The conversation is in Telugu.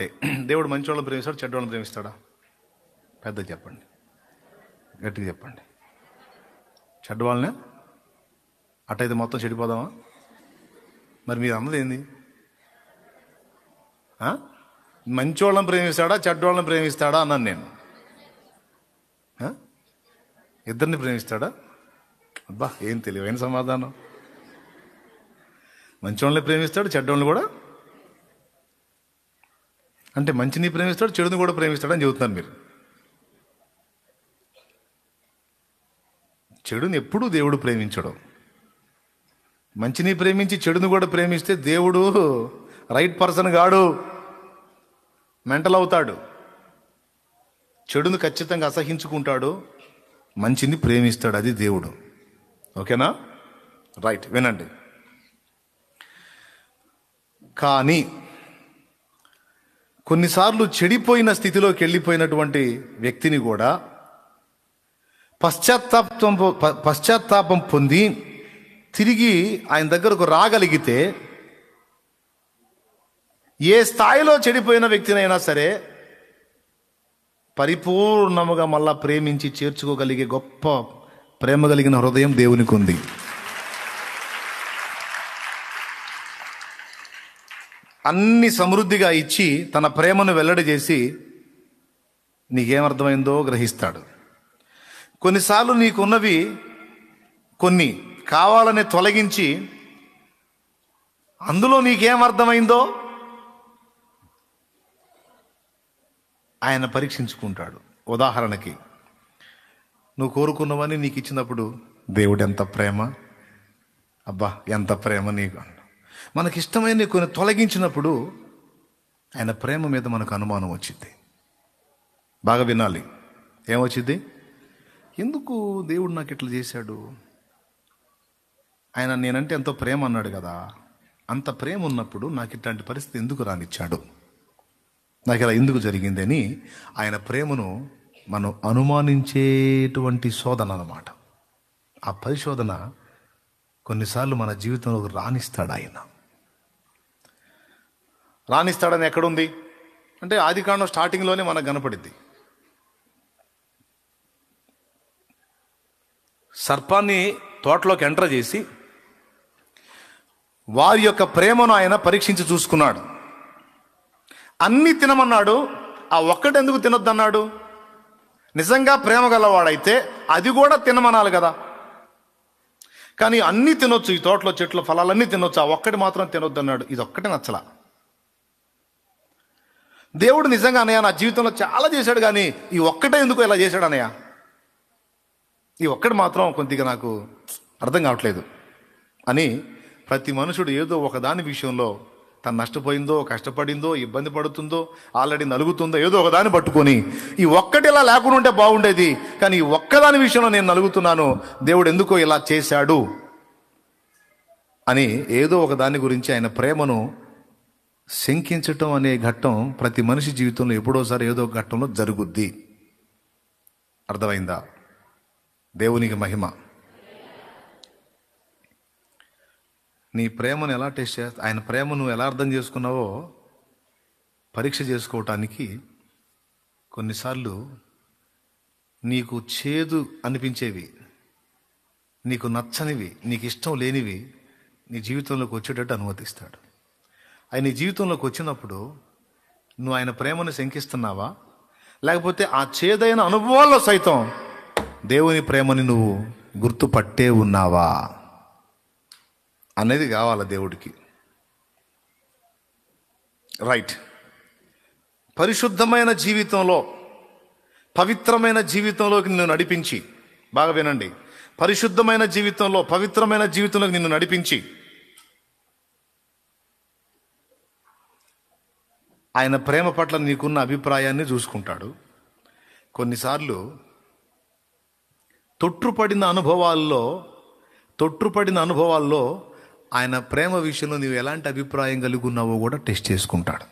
అంటే దేవుడు మంచివాళ్ళని ప్రేమిస్తాడు చెడ్డ వాళ్ళని ప్రేమిస్తాడా పెద్ద చెప్పండి గట్టిగా చెప్పండి చెడ్డ వాళ్ళనే అట్టయితే మొత్తం చెడిపోదామా మరి మీరు అన్నది ఏంది వాళ్ళని ప్రేమిస్తాడా వాళ్ళని ప్రేమిస్తాడా అన్నాను నేను ఇద్దరిని ప్రేమిస్తాడా అబ్బా ఏం తెలియవైన సమాధానం వాళ్ళని ప్రేమిస్తాడు చెడ్డోళ్ళని కూడా అంటే మంచిని ప్రేమిస్తాడు చెడుని కూడా ప్రేమిస్తాడు అని చెబుతున్నారు మీరు చెడుని ఎప్పుడూ దేవుడు ప్రేమించడం మంచిని ప్రేమించి చెడుని కూడా ప్రేమిస్తే దేవుడు రైట్ పర్సన్ కాడు మెంటల్ అవుతాడు చెడును ఖచ్చితంగా అసహించుకుంటాడు మంచిని ప్రేమిస్తాడు అది దేవుడు ఓకేనా రైట్ వినండి కానీ కొన్నిసార్లు చెడిపోయిన స్థితిలోకి వెళ్ళిపోయినటువంటి వ్యక్తిని కూడా పశ్చాత్తాపం పశ్చాత్తాపం పొంది తిరిగి ఆయన దగ్గరకు రాగలిగితే ఏ స్థాయిలో చెడిపోయిన వ్యక్తినైనా సరే పరిపూర్ణముగా మళ్ళా ప్రేమించి చేర్చుకోగలిగే గొప్ప ప్రేమ కలిగిన హృదయం దేవునికి ఉంది అన్ని సమృద్ధిగా ఇచ్చి తన ప్రేమను వెల్లడి చేసి నీకేమర్థమైందో గ్రహిస్తాడు కొన్నిసార్లు నీకున్నవి కొన్ని కావాలని తొలగించి అందులో నీకేమర్థమైందో ఆయన పరీక్షించుకుంటాడు ఉదాహరణకి నువ్వు కోరుకున్నవని నీకు ఇచ్చినప్పుడు దేవుడు ఎంత ప్రేమ అబ్బా ఎంత ప్రేమ నీకు మనకిష్టమైన కొన్ని తొలగించినప్పుడు ఆయన ప్రేమ మీద మనకు అనుమానం వచ్చింది బాగా వినాలి ఏమొచ్చింది ఎందుకు దేవుడు నాకు ఇట్లా చేశాడు ఆయన నేనంటే ఎంతో ప్రేమ అన్నాడు కదా అంత ప్రేమ ఉన్నప్పుడు నాకు ఇట్లాంటి పరిస్థితి ఎందుకు రానిచ్చాడు నాకు ఇలా ఎందుకు జరిగిందని ఆయన ప్రేమను మనం అనుమానించేటువంటి శోధన అన్నమాట ఆ పరిశోధన కొన్నిసార్లు మన జీవితంలో రాణిస్తాడు ఆయన రాణిస్తాడని ఎక్కడుంది అంటే ఆది కాండం స్టార్టింగ్లోనే మనకు కనపడింది సర్పాన్ని తోటలోకి ఎంటర్ చేసి వారి యొక్క ప్రేమను ఆయన పరీక్షించి చూసుకున్నాడు అన్నీ తినమన్నాడు ఆ ఒక్కటెందుకు తినొద్దన్నాడు నిజంగా ప్రేమ గలవాడైతే అది కూడా తినమనాలి కదా కానీ అన్నీ తినొచ్చు ఈ తోటలో చెట్ల ఫలాలన్నీ తినొచ్చు ఆ ఒక్కటి మాత్రం తినొద్దు అన్నాడు ఇది ఒక్కటి నచ్చలా దేవుడు నిజంగా అన్నయ్య నా జీవితంలో చాలా చేశాడు కానీ ఈ ఒక్కటే ఎందుకు ఇలా చేశాడు అన్నయ్య ఈ ఒక్కటి మాత్రం కొద్దిగా నాకు అర్థం కావట్లేదు అని ప్రతి మనుషుడు ఏదో ఒకదాని విషయంలో తను నష్టపోయిందో కష్టపడిందో ఇబ్బంది పడుతుందో ఆల్రెడీ నలుగుతుందో ఏదో ఒకదాన్ని పట్టుకొని ఈ ఒక్కటి ఇలా లేకుండా ఉంటే బాగుండేది కానీ ఈ ఒక్కదాని విషయంలో నేను నలుగుతున్నాను దేవుడు ఎందుకో ఇలా చేశాడు అని ఏదో ఒక దాని గురించి ఆయన ప్రేమను శంకించటం అనే ఘట్టం ప్రతి మనిషి జీవితంలో ఎప్పుడోసారి ఏదో ఘట్టంలో జరుగుద్ది అర్థమైందా దేవునికి మహిమ నీ ప్రేమను ఎలా టెస్ట్ చేస్తా ఆయన ప్రేమ నువ్వు ఎలా అర్థం చేసుకున్నావో పరీక్ష చేసుకోవటానికి కొన్నిసార్లు నీకు చేదు అనిపించేవి నీకు నచ్చనివి నీకు ఇష్టం లేనివి నీ జీవితంలోకి వచ్చేటట్టు అనుమతిస్తాడు ఆయన నీ జీవితంలోకి వచ్చినప్పుడు నువ్వు ఆయన ప్రేమను శంకిస్తున్నావా లేకపోతే ఆ చేదైన అనుభవాల్లో సైతం దేవుని ప్రేమని నువ్వు గుర్తుపట్టే ఉన్నావా అనేది కావాలి దేవుడికి రైట్ పరిశుద్ధమైన జీవితంలో పవిత్రమైన జీవితంలోకి నిన్ను నడిపించి బాగా వినండి పరిశుద్ధమైన జీవితంలో పవిత్రమైన జీవితంలోకి నిన్ను నడిపించి ఆయన ప్రేమ పట్ల నీకున్న అభిప్రాయాన్ని చూసుకుంటాడు కొన్నిసార్లు తొట్టుపడిన అనుభవాల్లో తొట్టుపడిన అనుభవాల్లో ఆయన ప్రేమ విషయంలో నీవు ఎలాంటి అభిప్రాయం కలిగి ఉన్నావో కూడా టెస్ట్ చేసుకుంటాడు